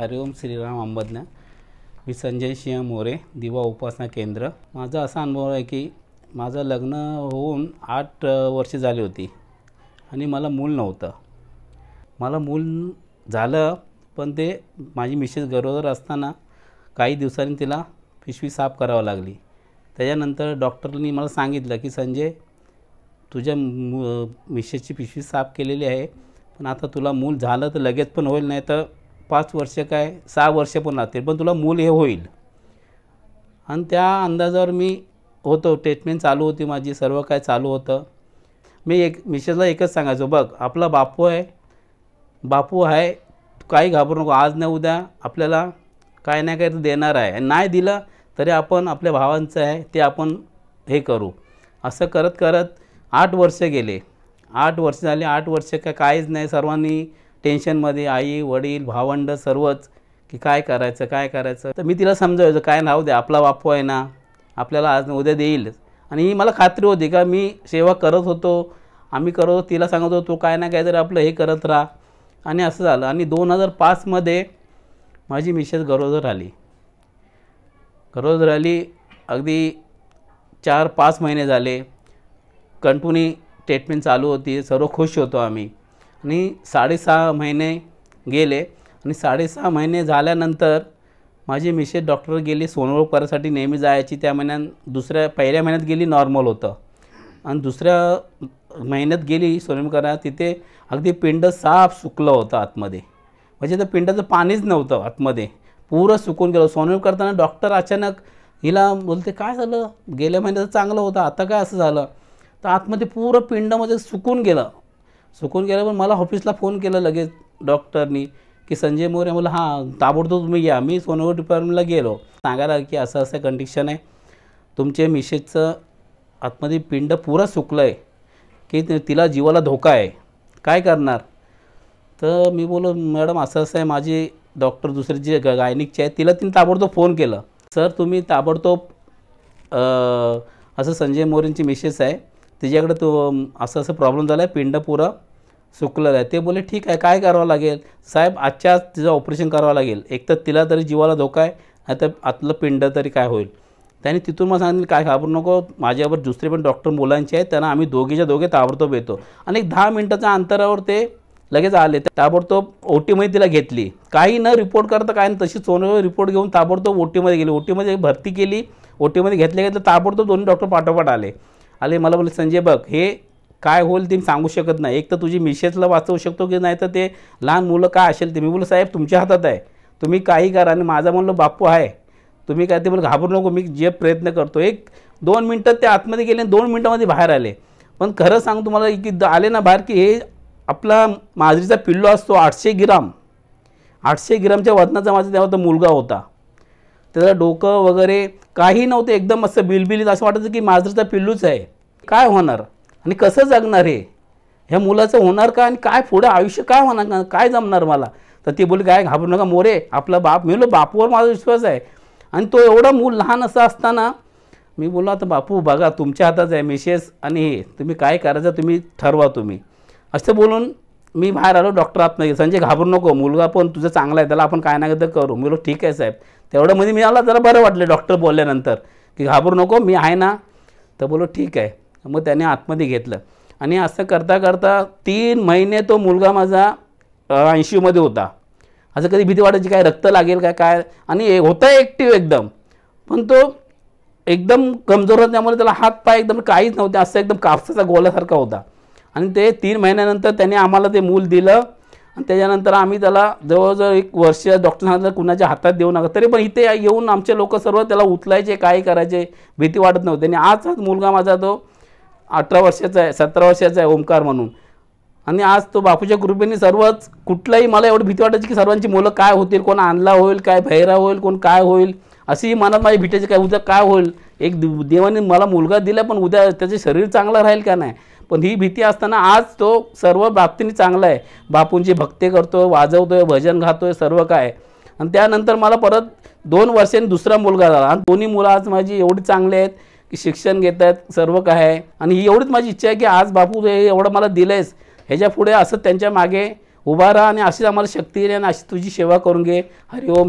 हरे ओम श्रीराम अंबदना मी संजय सिंह मोरे दिवा उपासना केंद्र माझा असा अनुभव आहे की माझं लग्न होऊन आठ वर्षे झाली होती आणि मला मूल नव्हतं मला मूल झालं पण ते माझी मिशेस गरोदर असताना काही दिवसांनी तिला पिशवी साफ करावं लागली त्याच्यानंतर डॉक्टरनी मला सांगितलं की संजय तुझ्या मिसेसची पिशवी साफ केलेली आहे पण आता तुला मूल झालं तर लगेच पण होईल नाही तर पाच वर्ष काय सहा वर्ष पण लागतील पण तुला मूल हे होईल आणि त्या अंदाजावर मी होतो ट्रीटमेंट चालू होती माझी सर्व काय चालू होतं मी एक मिसेसला एकच सांगायचो बघ आपला बापू आहे बापू आहे काही घाबरू नको आज नाही उद्या आपल्याला काय नाही काय तर देणार आहे नाही दिलं तरी आपण आपल्या भावांचं आहे ते आपण हे करू असं करत करत आठ वर्ष गेले आठ वर्ष झाले आठ वर्ष काय काहीच नाही सर्वांनी टेन्शनमध्ये आई वडील भावंड सर्वच की काय करायचं काय करायचं तर मी तिला समजायचं काय नाव दे आपला बापू आहे ना आपल्याला आज उद्या देईलच आणि मला खात्री होती का मी सेवा करत होतो आम्ही करत तिला सांगत होतो काय ना काहीतरी आपलं हे करत राहा आणि असं झालं आणि दोन हजार पाचमध्ये माझी मिसेस गरोदर आली गरोदर आली अगदी चार पाच महिने झाले कंटिन्यू ट्रीटमेंट चालू होती सर्व खुश होतो आम्ही आणि साडेसहा महिने गेले आणि साडेसहा महिने झाल्यानंतर माझी मिसेस डॉक्टर गेली सोनवळ करायसाठी नेहमी जायची त्या महिन्यात दुसऱ्या पहिल्या महिन्यात गेली नॉर्मल होतं आणि दुसऱ्या महिन्यात गेली सोनवळ करा तिथे अगदी पिंड साफ सुकलं होतं आतमध्ये म्हणजे तर पिंडाचं पाणीच नव्हतं आतमध्ये पुरं सुकून गेलं सोनवळ करताना डॉक्टर अचानक हिला बोलते काय झालं गेल्या महिन्याचं चांगलं होतं आता काय असं झालं तर आतमध्ये पुरं पिंडामध्ये म्हणजे सुकून गेलं चुकून गेलं पण मला ऑफिसला फोन केला लगेच डॉक्टरनी की संजय मोरे मला हां ताबडतोब तुम्ही या मी सोनवर डिपार्टमेंटला गेलो सांगायला की असं असं कंडिशन आहे तुमचे मिसेसचं आतमध्ये पिंड पुरा सुकलं आहे की तिला जीवाला धोका आहे काय करणार तर मी बोलो मॅडम असं असं आहे माझी डॉक्टर दुसरे जे गायनिकचे आहे तिला तिने ताबडतोब फोन केलं सर तुम्ही ताबडतोब असं संजय मोरेंची मेसेज आहे त्याच्याकडे तो असं असं प्रॉब्लेम झाला आहे पिंड पुरा सुकलेलं आहे ते बोले ठीक आहे काय करावं लागेल साहेब आजच्या तिचं ऑपरेशन करावं लागेल एक तर तिला तरी जीवाला धोका आहे नाही तर आतलं पिंड तरी काय होईल त्याने तिथून मग सांगितलं काय घाबरू नको माझ्यावर दुसरे पण डॉक्टर मुलांचे आहेत त्यांना आम्ही दोघेच्या दोघे ताबडतोब येतो आणि एक दहा मिनटाच्या अंतरावर ते लगेच आले ताबडतोब ओ टीमध्ये तिला घेतली काही न रिपोर्ट करता काय तशी सोनं रिपोर्ट घेऊन ताबडतोब ओ टीमध्ये गेली ओ टीमध्ये भरती केली ओ टीमध्ये घेतले तर ताबडतोब दोन्ही डॉक्टर पाठोपाठ आले आले मला बोलले संजय बघ हे काय होईल ते सांगू शकत नाही एक तर तुझी मिशेसला वाचवू शकतो की नाही तर ते लहान मुलं काय असेल ते मी बोल साहेब तुमच्या हातात आहे तुम्ही काही करा आणि माझा म्हणलं बाप्पू आहे तुम्ही काय ते बोल घाबरू नको मी जे प्रयत्न करतो एक दोन मिनटं ते आतमध्ये गेले दोन मिनटामध्ये बाहेर आले पण खरं सांगू तुम्हाला की आले ना बाहेर की हे आपला माजरीचा पिल्लो असतो आठशे ग्राम आठशे ग्रामच्या वजनाचा माझा तेव्हा तो मुलगा होता त्याला डोकं वगैरे काही नव्हते एकदम असं बिलबिलीत असं वाटतं की तर पिल्लूच आहे काय होणार आणि कसं जगणार हे ह्या मुलाचं होणार का आणि काय पुढं आयुष्य काय होणार काय जमणार मला तर ती बोल काय घाबरू नका मोरे आपला बाप मी बापूवर माझा विश्वास आहे आणि तो एवढा मूल लहान असं असताना मी बोललो आता बापू बघा तुमच्या हातात आहे मिसेस आणि हे तुम्ही काय करायचं तुम्ही ठरवा तुम्ही असं बोलून मी बाहेर आलो डॉक्टर आत नाही संजय घाबरू नको मुलगा पण तुझं चांगला आहे त्याला आपण काय ना तर करू मी ठीक आहे साहेब तेवढं म्हणजे मी आला जरा बरं वाटलं डॉक्टर बोलल्यानंतर की घाबरू नको मी आहे ना तर बोलो ठीक आहे मग त्याने आतमध्ये घेतलं आणि असं करता करता तीन महिने तो मुलगा माझा ऐंशीमध्ये होता असं कधी भीती वाटायची काय रक्त लागेल काय काय आणि होता ॲक्टिव्ह एकदम पण तो एकदम कमजोर होता त्यामुळे त्याला हात पाय एकदम काहीच नव्हते असं एकदम कापसाचा गोल्यासारखा होता आणि ते तीन महिन्यानंतर त्याने आम्हाला ते मूल दिलं आणि त्याच्यानंतर आम्ही त्याला जवळजवळ एक वर्ष डॉक्टर सांगितलं कुणाच्या हातात देऊ नका तरी पण इथे येऊन आमचे लोक सर्व त्याला उचलायचे काय करायचे भीती वाटत नव्हती आणि आज आज मुलगा माझा तो अठरा वर्षाचा आहे सतरा वर्षाचा आहे ओंकार म्हणून आणि आज तो बापूच्या कृपेने सर्वच कुठलाही मला एवढी भीती वाटायची की सर्वांची मुलं काय होतील कोण आणला होईल काय भैरा होईल कोण काय होईल अशीही मनात माझी भीटायची काय उद्या काय होईल एक देवाने मला मुलगा दिला पण उद्या त्याचे शरीर चांगलं राहील का नाही पण ही भीती असताना आज तो सर्व बाबतीने चांगला आहे बापूंची भक्ती करतो वाजवतो आहे भजन गातो आहे सर्व काय आणि त्यानंतर मला परत दोन वर्षांनी दुसरा मुलगा झाला आणि दोन्ही मुलं आज माझी एवढी चांगली आहेत की शिक्षण घेत आहेत सर्व काय आहे आणि ही एवढीच माझी इच्छा आहे की आज बापू हे एवढं मला दिलं आहेस ह्याच्या पुढे असं त्यांच्या मागे उभा राहा आणि अशीच आम्हाला शक्ती आणि अशी तुझी सेवा करून घे हरिओम